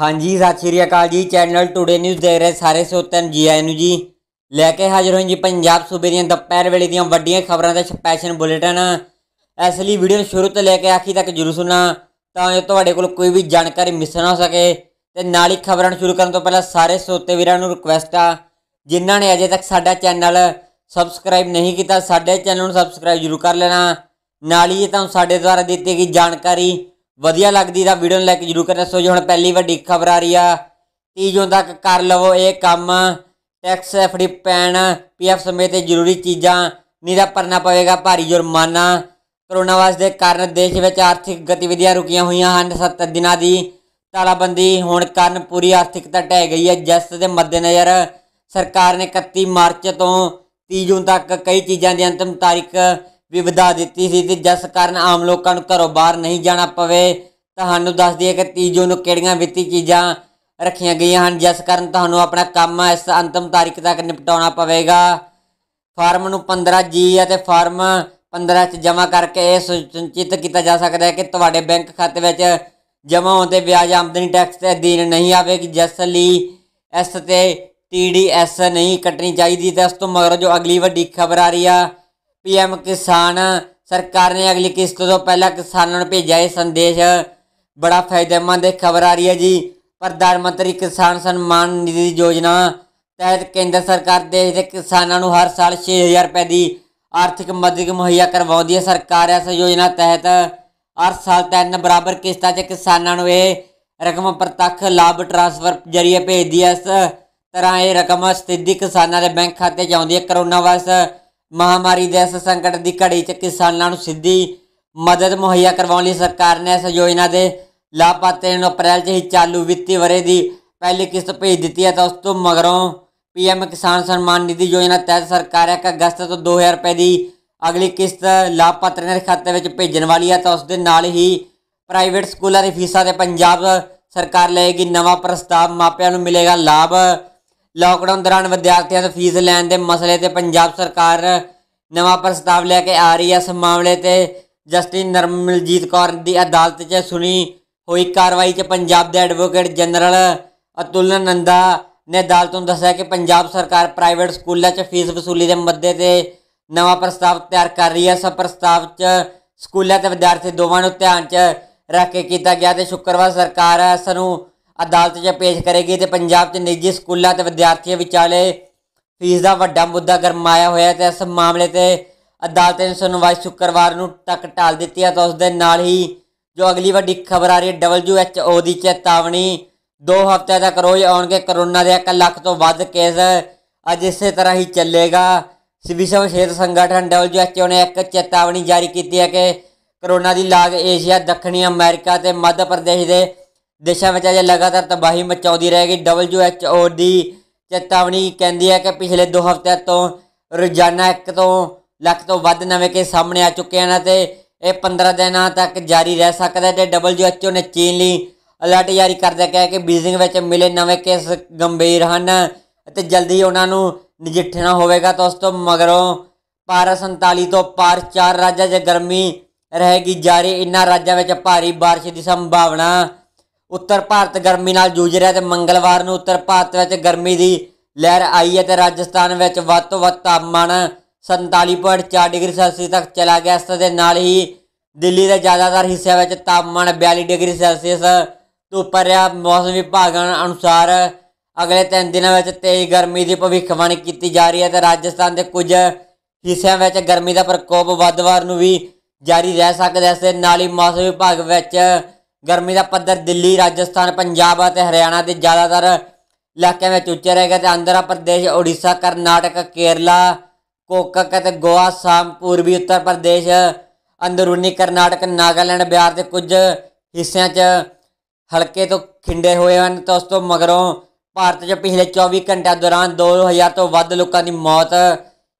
ਹਾਂਜੀ ਸਤਿ ਸ਼੍ਰੀ ਅਕਾਲ ਜੀ ਚੈਨਲ ਟੁਡੇ ਨਿਊਜ਼ ਦੇਖ ਰਹੇ ਸਾਰੇ ਸੋਤਨ ਜੀ ਆਇਆਂ ਨੂੰ ਜੀ ਲੈ ਕੇ ਹਾਜ਼ਰ ਹੋਏ ਜੀ ਪੰਜਾਬ ਸੂਬੇ ਦੀਆਂ ਦੁਪਹਿਰ ਵੇਲੇ ਦੀਆਂ ਵੱਡੀਆਂ ਖਬਰਾਂ ਦਾ ਸਪੈਸ਼ਲ ਬੁਲੇਟਿਨ ਇਸ ਲਈ ਵੀਡੀਓ ਨੂੰ ਸ਼ੁਰੂ ਤੋਂ ਲੈ ਕੇ ਆਖੀ ਤੱਕ ਜਰੂਰ ਸੁਣਨਾ ਤਾਂ ਜੋ ਤੁਹਾਡੇ ਕੋਲ ਕੋਈ ਵੀ ਜਾਣਕਾਰੀ ਮਿਸ ਨਾ ਹੋ ਸਕੇ ਤੇ ਨਾਲ ਹੀ ਖਬਰਾਂ ਸ਼ੁਰੂ ਕਰਨ ਤੋਂ ਪਹਿਲਾਂ ਸਾਰੇ ਸੋਤੇ ਵੀਰਾਂ ਨੂੰ ਰਿਕੁਐਸਟ ਆ ਜਿਨ੍ਹਾਂ ਨੇ ਅਜੇ ਤੱਕ ਸਾਡਾ ਚੈਨਲ ਸਬਸਕ੍ਰਾਈਬ ਨਹੀਂ ਕੀਤਾ ਸਾਡੇ ਚੈਨਲ ਨੂੰ ਸਬਸਕ੍ਰਾਈਬ ਜਰੂਰ ਕਰ ਲੈਣਾ ਨਾਲ ਹੀ ਤੁਹਾਨੂੰ ਸਾਡੇ ਦੁਆਰਾ ਦਿੱਤੀ ਗਈ ਜਾਣਕਾਰੀ ਵਧੀਆ ਲੱਗਦੀ ਤਾਂ ਵੀਡੀਓ ਨੂੰ ਲਾਈਕ ਜਰੂਰ ਕਰਨਾ ਸੋ ਜੀ ਹੁਣ ਪਹਿਲੀ ਵੱਡੀ ਖਬਰ ਆ ਰਹੀ ਆ 30 ਜੂਨ ਤੱਕ ਕਰ ਲਵੋ ਇਹ ਕੰਮ ਟੈਕਸ ਐਫਡੀ ਪੈਣ ਪੀਐਫ ਸਮੇਤ ਜ਼ਰੂਰੀ ਚੀਜ਼ਾਂ ਨਹੀਂ ਤਾਂ ਪਵੇਗਾ ਭਾਰੀ ਜੁਰਮਾਨਾ ਕਰੋਨਾ ਵਾਇਰਸ ਦੇ ਕਾਰਨ ਦੇਸ਼ ਵਿੱਚ ਆਰਥਿਕ ਗਤੀਵਿਧੀਆਂ ਰੁਕੀਆਂ ਹੋਈਆਂ ਹਨ 70 ਦਿਨਾਂ ਦੀ ਤਾਲਾਬੰਦੀ ਹੋਣ ਕਾਰਨ ਪੂਰੀ ਆਰਥਿਕਤਾ ਟਹਿ ਗਈ ਹੈ ਜਿਸ ਦੇ ਮੱਦੇਨਜ਼ਰ ਸਰਕਾਰ ਨੇ 31 ਮਾਰਚ ਤੋਂ 30 ਜੂਨ ਤੱਕ ਕਈ ਚੀਜ਼ਾਂ ਦੀ ਅੰਤਮ ਤਾਰੀਖ ਵੀ ਵਧਾ ਦਿੱਤੀ ਸੀ ਤੇ ਜਿਸ ਕਾਰਨ ਆਮ ਲੋਕਾਂ ਨੂੰ ਘਰੋਂ ਬਾਹਰ ਨਹੀਂ ਜਾਣਾ ਪਵੇ ਤੁਹਾਨੂੰ ਦੱਸ ਦਈਏ ਕਿ 3 ਜੂਨ ਨੂੰ ਕਿਹੜੀਆਂ ਵਿੱਤੀ ਚੀਜ਼ਾਂ ਰੱਖੀਆਂ ਗਈਆਂ ਹਨ ਜਿਸ ਕਾਰਨ ਤੁਹਾਨੂੰ ਆਪਣਾ ਕੰਮ ਇਸ ਅੰਤਮ ਤਾਰੀਖ ਤੱਕ ਨਿਪਟਾਉਣਾ ਪਵੇਗਾ ਫਾਰਮ ਨੂੰ 15 ਜੀ ਅਤੇ ਫਾਰਮ 15 ਚ ਜਮ੍ਹਾਂ ਕਰਕੇ ਇਹ ਸੁਚਿਤ ਕੀਤਾ ਜਾ ਸਕਦਾ ਹੈ ਕਿ ਤੁਹਾਡੇ ਬੈਂਕ ਖਾਤੇ ਵਿੱਚ ਜਮ੍ਹਾਂ ਹੋਣ ਤੇ ਵਿਆਜ ਆਮਦਨੀ ਟੈਕਸ ਦੇ ਅਧੀਨ ਨਹੀਂ ਆਵੇਗੀ ਜਿਸ ਲਈ ਇਸ ਤੇ TDS ਨਹੀਂ ਕੱਟਣੀ ਚਾਹੀਦੀ ਤੇ ਉਸ ਤੋਂ ਮਗਰ ਜੋ ਅਗਲੀ ਵੱਡੀ ਖਬਰ ਆ ਰਹੀ ਆ ਪੀਐਮ ਕਿਸਾਨ ਸਰਕਾਰ ਨੇ ਅਗਲੀ ਕਿਸ਼ਤ ਤੋਂ ਪਹਿਲਾਂ ਕਿਸਾਨਾਂ ਨੂੰ ਭੇਜਿਆ ਇਹ ਸੰਦੇਸ਼ ਬੜਾ ਫਾਇਦੇਮੰਦ ਖਬਰ ਆ ਰਹੀ ਹੈ ਜੀ ਪ੍ਰਧਾਨ ਮੰਤਰੀ ਕਿਸਾਨ ਸਨਮਾਨ ਨਿਧੀ ਯੋਜਨਾ ਤਹਿਤ ਕੇਂਦਰ ਸਰਕਾਰ ਦੇਸ਼ ਦੇ ਕਿਸਾਨਾਂ ਨੂੰ ਹਰ ਸਾਲ 6000 ਰੁਪਏ ਦੀ ਆਰਥਿਕ ਮਦਦ ਮੁਹੱਈਆ ਕਰਵਾਉਂਦੀ ਹੈ ਸਰਕਾਰ ਇਸ ਯੋਜਨਾ ਤਹਿਤ ਹਰ ਸਾਲ ਤਿੰਨ ਬਰਾਬਰ ਕਿਸ਼ਤਾਂ 'ਚ ਕਿਸਾਨਾਂ ਨੂੰ ਇਹ ਰਕਮ ਪ੍ਰਤੱਖ ਲਾਭ ਟ੍ਰਾਂਸਫਰ ਜਰੀਏ ਭੇਜਦੀ ਹੈ ਇਸ ਤਰ੍ਹਾਂ ਇਹ ਰਕਮ ਸਿੱਧੀ ਕਿਸਾਨਾਂ ਦੇ ਬੈਂਕ ਖਾਤੇ 'ਚ ਆਉਂਦੀ ਹੈ ਕਰੋਨਾ ਵਾਇਰਸ ਮਹਾਮਾਰੀ ਦੇ ਇਸ ਸੰਕਟ ਦੀ ਘੜੀ 'ਚ ਕਿਸਾਨਾਂ ਨੂੰ ਸਿੱਧੀ ਮਦਦ ਮੁਹੱਈਆ ਕਰਵਾਉਣ ਲਈ ਸਰਕਾਰ ਨੇ ਇਸ ਯੋਜਨਾ ਦੇ ਲਾਭਪਾਤਰੀ ਨੂੰ ਅਪ੍ਰੈਲ 'ਚ ਹੀ ਚਾਲੂ ਵਿੱਤੀ ਵਰੇ ਦੀ ਪਹਿਲੀ ਕਿਸ਼ਤ ਭੇਜ ਦਿੱਤੀ ਹੈ ਤਾਂ ਉਸ ਤੋਂ ਮਗਰੋਂ ਪੀਐਮ ਕਿਸਾਨ ਸਨਮਾਨ ਨਿਧੀ ਯੋਜਨਾ ਤਹਿਤ ਸਰਕਾਰ ਇੱਕ ਅਗਸਤ ਤੋਂ 2000 ਰੁਪਏ ਦੀ ਅਗਲੀ ਕਿਸ਼ਤ ਲਾਭਪਾਤਰੀ ਦੇ ਖਾਤੇ ਵਿੱਚ ਭੇਜਣ ਵਾਲੀ ਹੈ ਤਾਂ ਉਸ ਦੇ ਨਾਲ ਹੀ ਪ੍ਰਾਈਵੇਟ ਸਕੂਲਾਂ ਦੇ ਫੀਸਾਂ ਦੇ ਪੰਜਾਬ ਸਰਕਾਰ ਲਏਗੀ ਨਵਾਂ ਪ੍ਰਸਤਾਵ ਮਾਪਿਆਂ ਨੂੰ ਮਿਲੇਗਾ ਲਾਭ ਲਾਕਡਾਊਨ ਦੌਰਾਨ ਵਿਦਿਆਰਥੀਆਂ ਤੋਂ ਫੀਸ ਲੈਣ ਦੇ ਮਸਲੇ ਤੇ ਪੰਜਾਬ ਸਰਕਾਰ ਨਵਾਂ ਪ੍ਰਸਤਾਵ ਲੈ ਕੇ ਆ ਰਹੀ ਹੈ ਇਸ ਮਾਮਲੇ ਤੇ ਜਸਟਿਸ ਨਰਮਲਜੀਤ ਕੌਰ ਦੀ ਅਦਾਲਤ 'ਚ ਸੁਣੀ ਹੋਈ ਕਾਰਵਾਈ 'ਚ ਪੰਜਾਬ ਦੇ ਐਡਵੋਕੇਟ ਜਨਰਲ ਅਤੁਲ ਨੰਦਾ ਨੇ ਅਦਾਲਤ ਨੂੰ ਦੱਸਿਆ ਕਿ ਪੰਜਾਬ ਸਰਕਾਰ ਪ੍ਰਾਈਵੇਟ ਸਕੂਲਾਂ 'ਚ ਫੀਸ ਵਸੂਲੀ ਦੇ ਮੁੱਦੇ ਤੇ ਨਵਾਂ ਪ੍ਰਸਤਾਵ ਤਿਆਰ ਕਰ ਰਹੀ ਹੈ ਇਸ ਪ੍ਰਸਤਾਵ 'ਚ ਸਕੂਲਾਂ ਤੇ ਵਿਦਿਆਰਥੀ ਦੋਵਾਂ ਨੂੰ ਧਿਆਨ 'ਚ ਰੱਖ ਕੇ ਕੀਤਾ ਗਿਆ ਤੇ ਸ਼ੁੱਕਰਵਾਰ ਸਰਕਾਰ ਇਸ ਨੂੰ ਅਦਾਲਤ 'ਚ ਪੇਸ਼ ਕਰੇਗੀ ਤੇ ਪੰਜਾਬ 'ਚ ਨਿੱਜੀ ਸਕੂਲਾਂ ਤੇ ਵਿਦਿਆਰਥੀਆਂ ਵਿਚਾਲੇ ਫੀਸ ਦਾ ਵੱਡਾ ਮੁੱਦਾ ਗਰਮਾਇਆ ਹੋਇਆ ਤੇ ਇਸ ਮਾਮਲੇ ਤੇ ਅਦਾਲਤ ਨੇ ਸੁਣਵਾਈ ਸ਼ੁੱਕਰਵਾਰ ਨੂੰ ਤੱਕ ਟਾਲ ਦਿੱਤੀ ਹੈ ਤਾਂ ਉਸ ਦੇ ਨਾਲ ਹੀ ਜੋ ਅਗਲੀ ਵੱਡੀ ਖਬਰ ਆ ਰਹੀ ਹੈ WHO ਦੀ ਚੇਤਾਵਨੀ 2 ਹਫ਼ਤਿਆਂ ਤੱਕ ਰੋਜ਼ ਆਉਣਗੇ ਕਰੋਨਾ ਦੇ 1 ਲੱਖ ਤੋਂ ਵੱਧ ਕੇਸ ਅੱਜ ਇਸੇ ਤਰ੍ਹਾਂ ਹੀ ਚੱਲੇਗਾ ਵਿਸ਼ਵ ਸਿਹਤ ਸੰਗਠਨ WHO ਨੇ ਇੱਕ ਚੇਤਾਵਨੀ ਜਾਰੀ ਕੀਤੀ ਹੈ ਕਿ ਕਰੋਨਾ ਦੀ ਲਾਗ ਏਸ਼ੀਆ ਦੱਖਣੀ ਅਮਰੀਕਾ ਤੇ ਮੱਧ ਪ੍ਰਦੇਸ਼ ਦੇ ਦੇਸ਼ਾਂ ਵਿੱਚ ਅਜੇ ਲਗਾਤਾਰ ਤਬਾਹੀ ਮਚਾਉਂਦੀ ਰਹੇਗੀ WHO ਦੀ ਚੇਤਾਵਨੀ ਕਹਿੰਦੀ ਹੈ ਕਿ ਪਿਛਲੇ 2 ਹਫ਼ਤਿਆਂ ਤੋਂ ਰੋਜ਼ਾਨਾ 1 ਤੋਂ ਲੱਖ ਤੋਂ ਵੱਧ ਨਵੇਂ ਕੇਸ ਸਾਹਮਣੇ ਆ ਚੁੱਕੇ ਹਨ ਤੇ ਇਹ 15 ਦਿਨਾਂ ਤੱਕ ਜਾਰੀ ਰਹਿ ਸਕਦਾ ਹੈ ਤੇ WHO ਨੇ ਚੀਨ ਲਈ ਅਲਰਟ ਜਾਰੀ ਕਰਦਿਆਂ ਕਿਹਾ ਕਿ ਬੀਜ਼ਿੰਗ ਵਿੱਚ ਮਿਲੇ ਨਵੇਂ ਕੇਸ ਗੰਭੀਰ ਹਨ ਤੇ ਜਲਦੀ ਉਹਨਾਂ ਨੂੰ ਨਜਿੱਠਣਾ ਹੋਵੇਗਾ ਤਾਂ ਉਸ ਤੋਂ ਮਗਰੋਂ ਪਾਰ 47 ਤੋਂ ਪਾਰ ਚਾਰ ਰਾਜਾਂ 'ਚ ਗਰਮੀ ਰਹੇਗੀ ਜਾਰੀ ਇਨ੍ਹਾਂ ਰਾਜਾਂ ਵਿੱਚ ਭਾਰੀ بارش ਦੀ ਸੰਭਾਵਨਾ ਉੱਤਰ ਭਾਰਤ ਗਰਮੀ ਨਾਲ ਜੂਝ ਰਿਹਾ ਤੇ ਮੰਗਲਵਾਰ ਨੂੰ ਉੱਤਰ ਭਾਰਤ ਵਿੱਚ ਗਰਮੀ ਦੀ ਲਹਿਰ ਆਈ ਹੈ ਤੇ ਰਾਜਸਥਾਨ ਵਿੱਚ ਵੱਧ ਤੋਂ ਵੱਧ ਤਾਪਮਾਨ 47.4 ਡਿਗਰੀ ਸੈਲਸੀਅਸ ਤੱਕ ਚਲਾ ਗਿਆ ਇਸ ਦੇ ਨਾਲ ਹੀ ਦਿੱਲੀ ਦੇ ਜ਼ਿਆਦਾਤਰ ਹਿੱਸਿਆਂ ਵਿੱਚ ਤਾਪਮਾਨ 42 ਡਿਗਰੀ ਸੈਲਸੀਅਸ ਤੋਂ ਉੱਪਰ ਰਿਹਾ ਮੌਸਮ ਵਿਭਾਗ ਅਨੁਸਾਰ ਅਗਲੇ 3 ਦਿਨਾਂ ਵਿੱਚ ਤੇਜ਼ ਗਰਮੀ ਦੀ ਭਵਿੱਖਬਾਣੀ ਕੀਤੀ ਜਾ ਰਹੀ ਹੈ ਤੇ ਰਾਜਸਥਾਨ ਦੇ ਕੁਝ ਹਿੱਸਿਆਂ ਵਿੱਚ ਗਰਮੀ ਦਾ ਪ੍ਰਕੋਪ ਵੱਧਵਾਰ ਨੂੰ ਵੀ ਜਾਰੀ ਰਹਿ ਸਕਦਾ ਹੈ ਇਸ ਦੇ ਨਾਲ ਹੀ ਮੌਸਮ ਵਿਭਾਗ ਵਿੱਚ ਗਰਮੀ ਦਾ ਪੱਧਰ ਦਿੱਲੀ ਰਾਜਸਥਾਨ ਪੰਜਾਬ ਅਤੇ ਹਰਿਆਣਾ ਦੇ ਜ਼ਿਆਦਾਤਰ ਇਲਾਕਿਆਂ ਵਿੱਚ ਉੱਚਾ ਰਹੇਗਾ ਤੇ ਆਂਧਰਾ ਪ੍ਰਦੇਸ਼ ਓਡੀਸ਼ਾ ਕਰਨਾਟਕ ਕੇਰਲਾ ਕੋਕਕ ਅਤੇ ਗੋਆ ਸਾਮ ਪੂਰਬੀ ਉੱਤਰ ਪ੍ਰਦੇਸ਼ ਅੰਦਰੂਨੀ ਕਰਨਾਟਕ ਨਾਗਾਲੈਂਡ ਬਿਹਾਰ ਦੇ ਕੁਝ ਹਿੱਸਿਆਂ 'ਚ ਹਲਕੇ ਤੋਂ ਖਿੰਡੇ ਹੋਏ ਹਨ ਤੇ ਉਸ ਤੋਂ ਮਗਰੋਂ ਭਾਰਤ 'ਚ ਪਿਛਲੇ 24 ਘੰਟਿਆਂ ਦੌਰਾਨ 2000 ਤੋਂ ਵੱਧ ਲੋਕਾਂ ਦੀ ਮੌਤ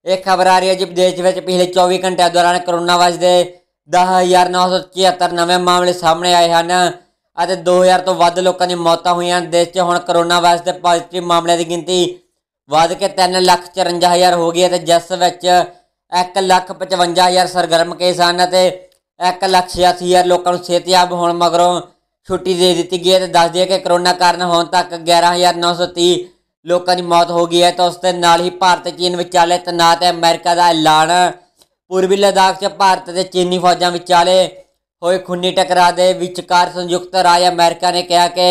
ਇਹ ਖਬਰ ਆ ਰਹੀ ਹੈ ਜੀ ਵਿਦੇਸ਼ ਵਿੱਚ ਪਿਛਲੇ 24 ਘੰਟਿਆਂ ਦੌਰਾਨ ਕੋਰੋਨਾ ਵਾਇਰਸ ਦੇ 10976 ਨਵੇਂ ਮਾਮਲੇ ਸਾਹਮਣੇ ਆਏ ਹਨ ਅਤੇ 2000 ਤੋਂ ਵੱਧ ਲੋਕਾਂ ਦੀ ਮੌਤਾਂ ਹੋਈਆਂ ਦੇਸ਼ 'ਚ ਹੁਣ ਕੋਰੋਨਾ ਵਾਇਰਸ ਦੇ ਪੋਜ਼ਿਟਿਵ ਮਾਮਲਿਆਂ ਦੀ ਗਿਣਤੀ ਵਧ ਕੇ 354000 ਹੋ ਗਈ ਹੈ ਤੇ ਜਿਸ ਵਿੱਚ 155000 ਸਰਗਰਮ ਕੇਸ ਹਨ ਅਤੇ 186000 ਲੋਕਾਂ ਨੂੰ ਸਿਹਤਯਾਬ ਹੋਣ ਮਗਰੋਂ ਛੁੱਟੀ ਦੇ ਦਿੱਤੀ ਗਈ ਹੈ ਤੇ ਦੱਸ ਦਈਏ ਕਿ ਕੋਰੋਨਾ ਕਾਰਨ ਹੁਣ ਤੱਕ 11930 ਲੋਕਾਂ ਦੀ ਮੌਤ ਹੋ ਗਈ ਹੈ ਤਾਂ ਉਸ ਦੇ ਨਾਲ ਹੀ ਭਾਰਤ ਚੀਨ ਵਿਚਾਲੇ ਤਣਾਅ ਤੇ ਅਮਰੀਕਾ ਦਾ ਐਲਾਨ ਪੂਰਬੀ ਲਦਾਖ 'ਚ ਭਾਰਤ ਤੇ ਚੀਨੀ ਫੌਜਾਂ ਵਿਚਾਲੇ ਹੋਏ ਖੁੰਨੀ ਟਕਰਾਅ ਦੇ ਵਿਚਕਾਰ ਸੰਯੁਕਤ ਰਾਜ ਅਮਰੀਕਾ ਨੇ ਕਿਹਾ ਕਿ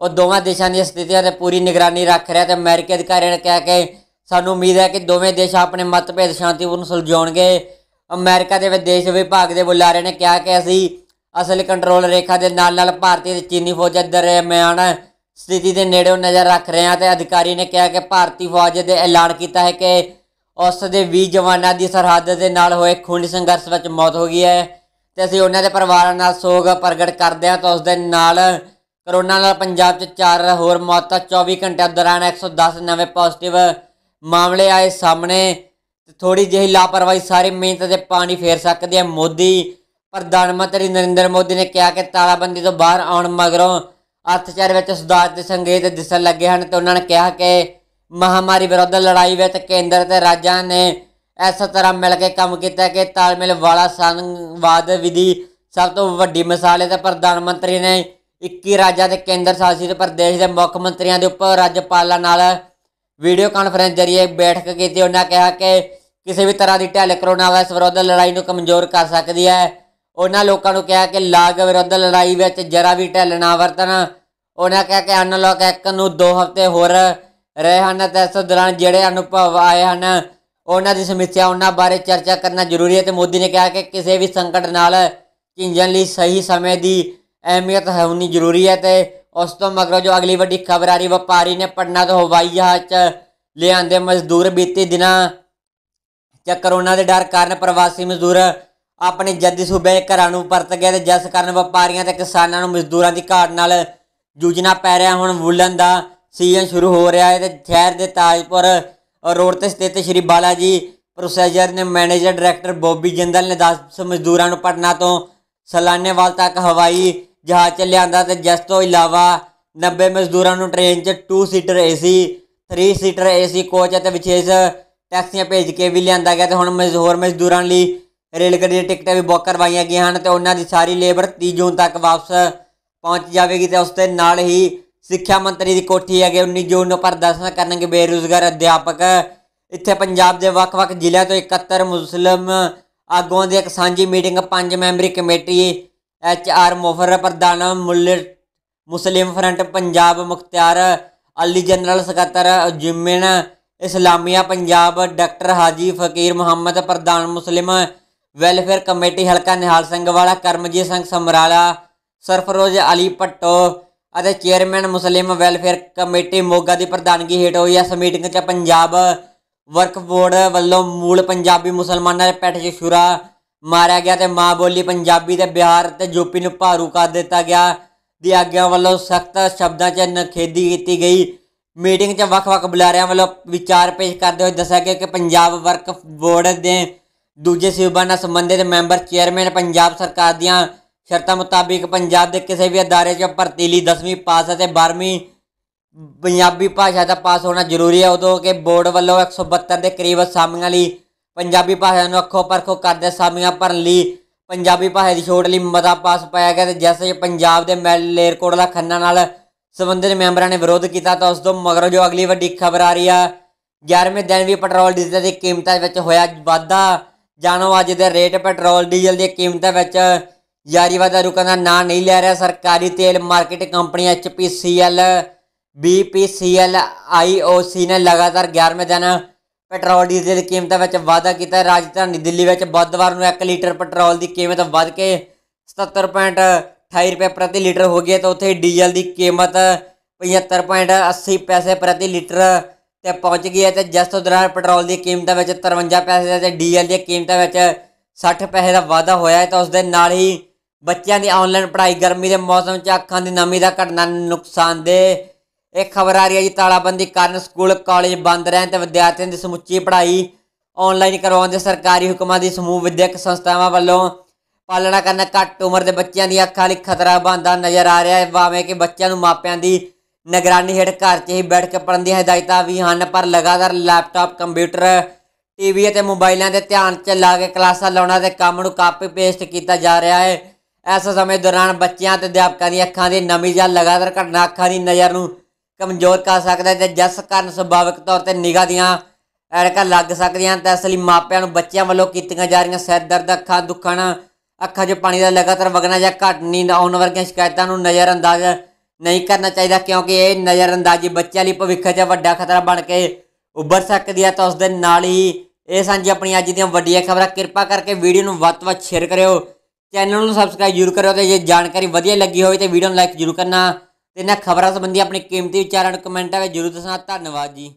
ਉਹ ਦੋਵਾਂ ਦੇਸ਼ਾਂ ਦੀਆਂ ਸਥਿਤੀਆਂ ਤੇ ਪੂਰੀ ਨਿਗਰਾਨੀ ਰੱਖ ਰਿਹਾ ਤੇ ਅਮਰੀਕੀ ਅਧਿਕਾਰੀਆਂ ਨੇ ਕਿਹਾ ਕਿ ਸਾਨੂੰ ਉਮੀਦ ਹੈ ਕਿ ਦੋਵੇਂ ਦੇਸ਼ ਆਪਣੇ ਮਤਭੇਦ ਸ਼ਾਂਤੀਪੂਰਨ ਸੁਲਝਾਉਣਗੇ ਅਮਰੀਕਾ ਦੇ ਵਿਦੇਸ਼ ਵਿਭਾਗ ਦੇ ਬੁਲਾਰੇ ਨੇ ਕਿਹਾ ਕਿ ਅਸੀਂ ਅਸਲ ਕੰਟਰੋਲ ਰੇਖਾ ਦੇ ਨਾਲ ਨਾਲ ਭਾਰਤੀ ਤੇ ਚੀਨੀ ਫੌਜਾਂ ਦਰਮਿਆਨ ਸਥਿਤੀ ਦੇ ਨੇੜੇ ਨਜ਼ਰ ਰੱਖ ਰਹੇ ਹਾਂ ਤੇ ਅਧਿਕਾਰੀ ਨੇ ਕਿਹਾ ਕਿ ਭਾਰਤੀ ਫੌਜ ਦੇ ਐਲਾਨ ਕੀਤਾ ਹੈ ਕਿ ਉਸ ਦੇ 20 ਜਵਾਨਾਂ ਦੀ ਸਰਹੱਦ ਦੇ ਨਾਲ ਹੋਏ ਖੂਨੀ ਸੰਘਰਸ਼ ਵਿੱਚ ਮੌਤ ਹੋ ਗਈ ਹੈ ਤੇ ਅਸੀਂ ਉਹਨਾਂ ਦੇ ਪਰਿਵਾਰਾਂ ਨਾਲ ਸੋਗ ਪ੍ਰਗਟ ਕਰਦੇ ਹਾਂ ਤਾਂ ਉਸ ਦੇ ਨਾਲ ਕਰੋਨਾ ਨਾਲ ਪੰਜਾਬ 'ਚ ਚਾਰ ਹੋਰ ਮੌਤਾਂ 24 ਘੰਟਿਆਂ ਦੌਰਾਨ 110 ਨਵੇਂ ਪੋਜ਼ਿਟਿਵ ਮਾਮਲੇ ਆਏ ਸਾਹਮਣੇ ਤੇ ਥੋੜੀ ਜਿਹੀ ਲਾਪਰਵਾਹੀ ਸਾਰੀ ਮਿਹਨਤ ਤੇ ਪਾਣੀ ਫੇਰ ਸਕਦੀ ਹੈ ਮੋਦੀ ਪ੍ਰਧਾਨ ਮੰਤਰੀ ਨਰਿੰਦਰ ਮੋਦੀ ਨੇ ਕਿਹਾ ਕਿ ਤਾਲਾਬੰਦੀ ਤੋਂ ਬਾਹਰ ਆਉਣ ਮਗਰੋਂ ਅਰਥਚਾਰ ਵਿੱਚ ਸੁਧਾਰ ਦੇ ਸੰਕੇਤ ਦਿਸਣ ਲੱਗੇ ਹਨ ਤੇ ਉਹਨਾਂ ਨੇ ਕਿਹਾ ਕਿ ਮਹਾਮਾਰੀ ਵਿਰੁੱਧ ਲੜਾਈ ਵਿੱਚ ਕੇਂਦਰ ਤੇ ਰਾਜਾਂ ਨੇ ਇਸ ਤਰ੍ਹਾਂ ਮਿਲ ਕੇ ਕੰਮ ਕੀਤਾ ਕਿ ਤਾਲਮੇਲ ਵਾਲਾ ਸੰਵਾਦ ਵਿਧੀ ਸਭ ਤੋਂ ਵੱਡੀ ਮਿਸਾਲ ਹੈ ਤੇ ਪ੍ਰਧਾਨ ਮੰਤਰੀ ਨੇ 21 ਰਾਜਾਂ ਤੇ ਕੇਂਦਰ ਸ਼ਾਸਿਤ ਪ੍ਰਦੇਸ਼ ਦੇ ਮੁੱਖ ਮੰਤਰੀਆਂ ਦੇ ਉੱਪਰ ਰਾਜਪਾਲਾਂ ਨਾਲ ਵੀਡੀਓ ਕਾਨਫਰੰਸ ਜ਼ਰੀਏ ਬੈਠਕ ਕੀਤੀ ਉਹਨਾਂ ਕਿਹਾ ਕਿ ਕਿਸੇ ਵੀ ਤਰ੍ਹਾਂ ਦੀ ਢਿੱਲ ਕਰੋਨਾ ਵਾਇਰਸ ਵਿਰੁੱਧ ਲੜਾਈ ਨੂੰ ਕਮਜ਼ੋਰ ਕਰ ਸਕਦੀ ਹੈ ਉਹਨਾਂ ਲੋਕਾਂ ਨੂੰ ਕਿਹਾ ਕਿ ਲਾਗ ਵਿਰੁੱਧ ਲੜਾਈ ਵਿੱਚ ਜਰਾ ਵੀ ਢਿੱਲ ਨਾ ਵਰਤਣ ਉਹਨਾਂ ਕਿਹਾ ਕਿ ਅਨਲੌਕ 1 ਨੂੰ 2 ਹਫ਼ਤੇ ਹੋਰ ਰਹੇ ਹਨ ਤੇ ਇਸ ਦੌਰਾਨ ਜਿਹੜੇ ਅਨੁਭਵ ਆਏ ਹਨ ਉਹਨਾਂ ਦੀ ਸਮੀਖਿਆ ਉਹਨਾਂ ਬਾਰੇ ਚਰਚਾ ਕਰਨਾ ਜ਼ਰੂਰੀ ਹੈ ਤੇ ਮੋਦੀ ਨੇ ਕਿਹਾ ਕਿ ਕਿਸੇ ਵੀ ਸੰਕਟ ਨਾਲ ਝਿੰਜਣ ਲਈ ਸਹੀ ਸਮੇਂ ਦੀ ਅਹਿਮੀਅਤ ਹੋਣੀ ਜ਼ਰੂਰੀ ਹੈ ਤੇ ਉਸ ਤੋਂ ਮਗਰੋਂ ਜੋ ਅਗਲੀ ਵੱਡੀ ਖਬਰ ਆ ਰਹੀ ਵਪਾਰੀ ਨੇ ਪੜਨਾ ਤੋਂ ਹਵਾਈ ਜਹਾਜ਼ ਲਿਆਂਦੇ ਮਜ਼ਦੂਰ ਬੀਤੇ ਦਿਨਾਂ ਜਾਂ ਕਰੋਨਾ ਦੇ ਡਰ ਕਾਰਨ ਪ੍ਰਵਾਸੀ ਮਜ਼ਦੂਰ ਆਪਣੇ ਜੱਦੀ ਸੂਬੇ ਘਰਾਂ ਨੂੰ ਪਰਤ ਗਏ ਤੇ ਜਿਸ ਕਾਰਨ ਵਪਾਰੀਆਂ ਤੇ ਕਿਸਾਨਾਂ ਨੂੰ ਮਜ਼ਦੂਰਾਂ ਦੀ ਘਾਟ ਨਾਲ ਜੂਝਣਾ ਪੈ ਰਿਹਾ ਹੁਣ ਬੁੱਲਣ ਦਾ ਸੀਜ਼ਨ ਸ਼ੁਰੂ ਹੋ ਰਿਹਾ ਹੈ ਤੇ ਸ਼ਹਿਰ ਦੇ ਤਾਜਪੁਰ ਰੋਡ ਤੇ ਸਥਿਤ ਸ਼੍ਰੀ ਬਾਲਾ ਜੀ ਪ੍ਰੋਸੈਜਰ ਨੇ ਮੈਨੇਜਰ ਡਾਇਰੈਕਟਰ ਬੋਬੀ ਜਿੰਦਲ ਨੇ 10 ਮਜ਼ਦੂਰਾਂ ਨੂੰ ਪਟਨਾ ਤੋਂ ਸਲਾਨੇਵਾਲ ਤੱਕ ਹਵਾਈ ਜਹਾਜ਼ 'ਚ ਲਿਆਂਦਾ ਤੇ ਜਿਸ ਤੋਂ ਇਲਾਵਾ 90 ਮਜ਼ਦੂਰਾਂ ਨੂੰ ਟ੍ਰੇਨ 'ਚ 2 seater AC 3 seater AC coach ਅਤੇ ਵਿਸ਼ੇਸ਼ ਟੈਕਸੀਆਂ ਭੇਜ ਕੇ ਵੀ ਲਿਆਂਦਾ ਗਿਆ ਤੇ ਹੁਣ ਮਜ਼ਦੂਰ ਮਜ਼ਦੂਰਾਂ ਲਈ ਰੇਲ ਗੱਡੀ ਦੀ ਟਿਕਟਾਂ ਵੀ ਬੁੱਕ ਕਰਵਾਈਆਂ ਗਈਆਂ ਹਨ ਤੇ ਉਹਨਾਂ ਦੀ ਸਾਰੀ ਲੇਬਰ 30 ਜੂਨ ਤੱਕ ਵਾਪਸ ਪਹੁੰਚ ਜਾਵੇਗੀ ਤੇ ਉਸ ਦੇ ਨਾਲ ਹੀ ਸਿੱਖਿਆ ਮੰਤਰੀ ਦੀ ਕੋਠੀ ਹੈਗੇ 19 ਜੂਨ ਨੂੰ ਪ੍ਰਦਰਸ਼ਨ ਕਰਨਗੇ ਬੇਰੋਜ਼ਗਾਰ ਅਧਿਆਪਕ ਇੱਥੇ ਪੰਜਾਬ ਦੇ ਵੱਖ-ਵੱਖ ਜ਼ਿਲ੍ਹਿਆਂ ਤੋਂ 71 ਮੁਸਲਮ ਆਗੂਆਂ ਦੀ ਇੱਕ ਸਾਂਝੀ ਮੀਟਿੰਗ ਪੰਜ ਮੈਂਬਰੀ ਕਮੇਟੀ ਐਚ ਆਰ ਮੁਫਰ ਪ੍ਰਧਾਨ ਮੁੱਲ Muslim front Punjab Mukhtiar Ali general ਸਕੱਤਰ ਜਿਮਨ ਇਸਲਾਮੀਆ ਪੰਜਾਬ ਡਾਕਟਰ ਹਾਜੀ ਫਕੀਰ ਮੁਹੰਮਦ ਪ੍ਰਧਾਨ ਮੁਸਲਿਮ ਵੈਲਫੇਅਰ ਕਮੇਟੀ ਹਲਕਾ ਨਿਹਾਲ ਸਿੰਘ ਵਾਲਾ ਕਰਮਜੀਤ ਸਿੰਘ ਸਮਰਾਲਾ ਸਰਫਰੋਜ਼ ਅਲੀ ਪੱਟੋ ਅਤੇ chairman Muslim welfare committee Moga ਦੀ ਪ੍ਰਧਾਨਗੀ ਹੇਠ ਹੋਈ ਇਸ ਮੀਟਿੰਗ 'ਚ ਪੰਜਾਬ ਵਰਕ ਬੋਰਡ ਵੱਲੋਂ ਮੂਲ ਪੰਜਾਬੀ ਮੁਸਲਮਾਨਾਂ ਦੇ ਪਿੱਠ 'ਚ ਸ਼ੁਰਾ ਮਾਰਿਆ ਗਿਆ ਤੇ ਮਾਂ ਬੋਲੀ ਪੰਜਾਬੀ ਤੇ ਬਿਹਾਰ ਤੇ ਯੂਪੀ ਨੂੰ ਭਾਰੂ ਕਰ ਦਿੱਤਾ ਗਿਆ ਦੀ ਆਗਿਆ ਵੱਲੋਂ ਸਖਤ ਸ਼ਬਦਾਂ 'ਚ ਨਖੇਦੀ ਕੀਤੀ ਗਈ ਮੀਟਿੰਗ 'ਚ ਵੱਖ-ਵੱਖ ਬੁਲਾਰਿਆਂ ਵੱਲੋਂ ਵਿਚਾਰ ਪੇਸ਼ ਕਰਦੇ ਹੋਏ ਦੱਸਿਆ ਗਿਆ ਕਿ ਪੰਜਾਬ ਵਰਕ ਬੋਰਡ ਦੇ ਦੂਜੇ ਸੂਬਿਆਂ ਨਾਲ ਸੰਬੰਧਿਤ ਮੈਂਬਰ ਚੇਅਰਮੈਨ ਪੰਜਾਬ ਸਰਕਾਰ ਦੀਆਂ ਸ਼ਰਤਾਂ ਮੁਤਾਬਿਕ ਪੰਜਾਬ ਦੇ ਕਿਸੇ ਵੀ ਅਦਾਰੇ 'ਚ ਭਰਤੀ ਲਈ 10ਵੀਂ ਪਾਸ ਅਤੇ 12ਵੀਂ ਪੰਜਾਬੀ ਭਾਸ਼ਾ ਦਾ ਪਾਸ ਹੋਣਾ ਜ਼ਰੂਰੀ ਹੈ ਉਦੋਂ ਕਿ ਬੋਰਡ ਵੱਲੋਂ 172 ਦੇ ਕਰੀਬ ਸਾਮੀਆਂ ਲਈ ਪੰਜਾਬੀ ਭਾਸ਼ਾ ਨੂੰ ਅੱਖੋਂ ਪਰਖੋਂ ਕਰਦੇ ਸਾਮੀਆਂ ਭਰਨ ਲਈ ਪੰਜਾਬੀ ਭਾਸ਼ਾ ਦੀ ਛੋਟ ਲਈ ਮਤਾ ਪਾਸ ਪਾਇਆ ਗਿਆ ਤੇ ਜਿਸ ਪੰਜਾਬ ਦੇ ਦਾ ਖੰਨਾ ਨਾਲ ਸਬੰਧਿਤ ਮੈਂਬਰਾਂ ਨੇ ਵਿਰੋਧ ਕੀਤਾ ਤਾਂ ਉਸ ਤੋਂ ਮਗਰੋਂ ਜੋ ਅਗਲੀ ਵੱਡੀ ਖਬਰ ਆ ਰਹੀ ਆ 11ਵੇਂ ਦਿਨ ਵੀ ਪੈਟਰੋਲ ਡੀਜ਼ਲ ਦੀ ਕੀਮਤਾਂ ਵਿੱਚ ਹੋਇਆ ਵਾਧਾ ਜਾਣੋ ਅੱਜ ਦੇ ਰੇਟ ਪੈਟਰੋਲ ਡੀਜ਼ਲ ਦੀ ਕੀਮਤਾਂ ਵਿੱਚ ਯਾਰੀ ਦਾ ਰੁਕਣ ਦਾ ਨਾਂ ਨਹੀਂ ਲੈ ਰਿਹਾ ਸਰਕਾਰੀ ਤੇਲ market company HPCL BPCL IOC ਨੇ ਲਗਾਤਾਰ 11ਵੇਂ ਦਿਨ ਪੈਟਰੋਲ ਡੀਜ਼ਲ ਦੀ ਕੀਮਤਾਂ ਵਿੱਚ ਵਾਧਾ ਕੀਤਾ ਰਾਜਧਾਨੀ ਦਿੱਲੀ ਵਿੱਚ ਬੁੱਧਵਾਰ ਨੂੰ 1 ਲੀਟਰ ਪੈਟਰੋਲ ਦੀ ਕੀਮਤ ਵਧ ਕੇ 77.28 ਰੁਪਏ ਪ੍ਰਤੀ ਲੀਟਰ ਹੋ ਗਈ ਤਾਂ ਉੱਥੇ ਡੀਜ਼ਲ ਦੀ ਕੀਮਤ 75.80 ਪੈਸੇ ਪ੍ਰਤੀ ਲੀਟਰ ਤੇ ਪਹੁੰਚ ਗਈ ਹੈ ਤੇ ਜਿਸ ਤੋਂ ਦਰਾਂ ਪੈਟਰੋਲ ਦੀ ਕੀਮਤਾਂ ਵਿੱਚ 53 ਪੈਸੇ ਤੇ ਡੀਜ਼ਲ ਦੀ ਕੀਮਤਾਂ ਵਿੱਚ 60 ਪੈਸੇ ਦਾ ਵਾਧਾ ਹੋਇਆ ਹੈ ਤਾਂ ਉਸ ਦੇ ਨਾਲ ਹੀ ਬੱਚਿਆਂ ਦੀ ਆਨਲਾਈਨ ਪੜ੍ਹਾਈ ਗਰਮੀ ਦੇ ਮੌਸਮ 'ਚ ਅੱਖਾਂ ਦੀ ਨਮੀ ਦਾ ਘਟਨਾ ਦੇ ਇਹ ਖਬਰ ਆ ਰਹੀ ਹੈ ਜੀ ਤਾਲਾਬੰਦੀ ਕਾਰਨ ਸਕੂਲ ਕਾਲਜ ਬੰਦ ਰਹਿਣ ਤੇ ਵਿਦਿਆਰਥੀਆਂ ਦੀ ਸਮੁੱਚੀ ਪੜ੍ਹਾਈ ਆਨਲਾਈਨ ਕਰਵਾਉਣ ਦੇ ਸਰਕਾਰੀ ਹੁਕਮਾਂ ਦੀ ਸਮੂਹ ਵਿਦਿਅਕ ਸੰਸਥਾਵਾਂ ਵੱਲੋਂ ਪਾਲਣਾ ਕਰਨਾ ਘੱਟ ਉਮਰ ਦੇ ਬੱਚਿਆਂ ਦੀ ਅੱਖਾਂ ਲਈ ਖਤਰਾ ਬਣਦਾ ਨਜ਼ਰ ਆ ਰਿਹਾ ਹੈ ਭਾਵੇਂ ਕਿ ਬੱਚਿਆਂ ਨੂੰ ਮਾਪਿਆਂ ਦੀ ਨਿਗਰਾਨੀ ਹੇਠ ਘਰ 'ਚ ਹੀ ਬੈਠ ਕੇ ਪੜ੍ਹਨ ਦੀਆਂ ਹਦਾਇਤਾਂ ਵੀ ਹਨ ਪਰ ਲਗਾਤਾਰ ਲੈਪਟਾਪ ਕੰਪਿਊਟਰ ਟੀਵੀ ਅਤੇ ਮੋਬਾਈਲਾਂ ਦੇ ਧਿਆਨ 'ਚ ਲਾ ਕੇ ਕਲਾਸਾਂ ਲਾਉਣਾ ਤੇ ਕੰਮ ਨੂੰ ਕਾਪੀ ਪੇਸਟ ਕੀਤਾ ਜਾ ਰਿਹਾ ਹੈ ਇਸ ਸਮੇਂ ਦੌਰਾਨ ਬੱਚਿਆਂ ਤੇ ਅਧਿਆਪਕਾਂ ਦੀਆਂ ਅੱਖਾਂ ਦੀ ਨਮੀ ਜਾਂ ਲਗਾਤਾਰ ਘਟਨਾ ਅੱਖਾਂ ਦੀ ਨਜ਼ਰ ਨੂੰ ਕਮਜ਼ੋਰ ਕਰ ਸਕਦਾ ਹੈ ਤੇ ਜਿਸ ਕਾਰਨ ਸੁਭਾਵਿਕ ਤੌਰ ਤੇ ਨਿਗਾਹ ਦੀਆਂ ਐੜਕਾਂ ਲੱਗ ਸਕਦੀਆਂ ਤੇ ਤਾਂ ਇਸ ਲਈ ਮਾਪਿਆਂ ਨੂੰ ਬੱਚਿਆਂ ਵੱਲੋਂ ਕੀਤੀਆਂ ਜਾ ਰਹੀਆਂ ਸਿਰ ਦਰਦ ਅੱਖਾਂ ਦੁੱਖਣ ਅੱਖਾਂ 'ਚ ਪਾਣੀ ਦਾ ਲਗਾਤਾਰ ਵਗਣਾ ਜਾਂ ਘਟ ਨੀਂਦ ਆਉਣ ਵਰਗੀਆਂ ਸ਼ਿਕਾਇਤਾਂ ਨੂੰ ਨਜ਼ਰਅੰਦਾਜ਼ ਨਹੀਂ ਕਰਨਾ ਚਾਹੀਦਾ ਕਿਉਂਕਿ ਇਹ ਨਜ਼ਰਅੰਦਾਜ਼ੀ ਬੱਚਿਆਂ ਲਈ ਭਵਿੱਖ 'ਚ ਵੱਡਾ ਖਤਰਾ ਬਣ ਕੇ ਉੱਭਰ ਸਕਦੀ ਹੈ ਤਾਂ ਉਸ ਦੇ ਨਾਲ ਹੀ ਇਹ ਸਾਂਝੀ ਆਪਣੀ ਅੱਜ ਦੀਆਂ ਵੱਡੀਆਂ ਖਬਰਾਂ ਕਿਰਪਾ ਕਰਕੇ ਵੀਡੀਓ ਨੂੰ ਵੱਧ ਤੋਂ ਵੱਧ ਸ਼ੇਅਰ ਕਰਿਓ ਚੈਨਲ ਨੂੰ ਸਬਸਕ੍ਰਾਈਬ ਜ਼ਰੂਰ ਕਰਿਓ ਤੇ ਜੇ ਜਾਣਕਾਰੀ ਵਧੀਆ ਲੱਗੀ ਹੋਵੇ ਤੇ ਵੀਡੀਓ ਨੂੰ ਲਾਈਕ ਜ਼ਰੂਰ ਕਰਨਾ ਤੇ ਇਹਨਾਂ ਖਬਰਾਂ ਸੰਬੰਧੀ ਆਪਣੇ ਕੀਮਤੀ ਵਿਚਾਰਾਂ ਨੂੰ ਕਮੈਂਟਾਂ ਵਿੱਚ ਜ਼ਰੂਰ ਦੱਸਣਾ ਧੰਨਵਾਦ ਜੀ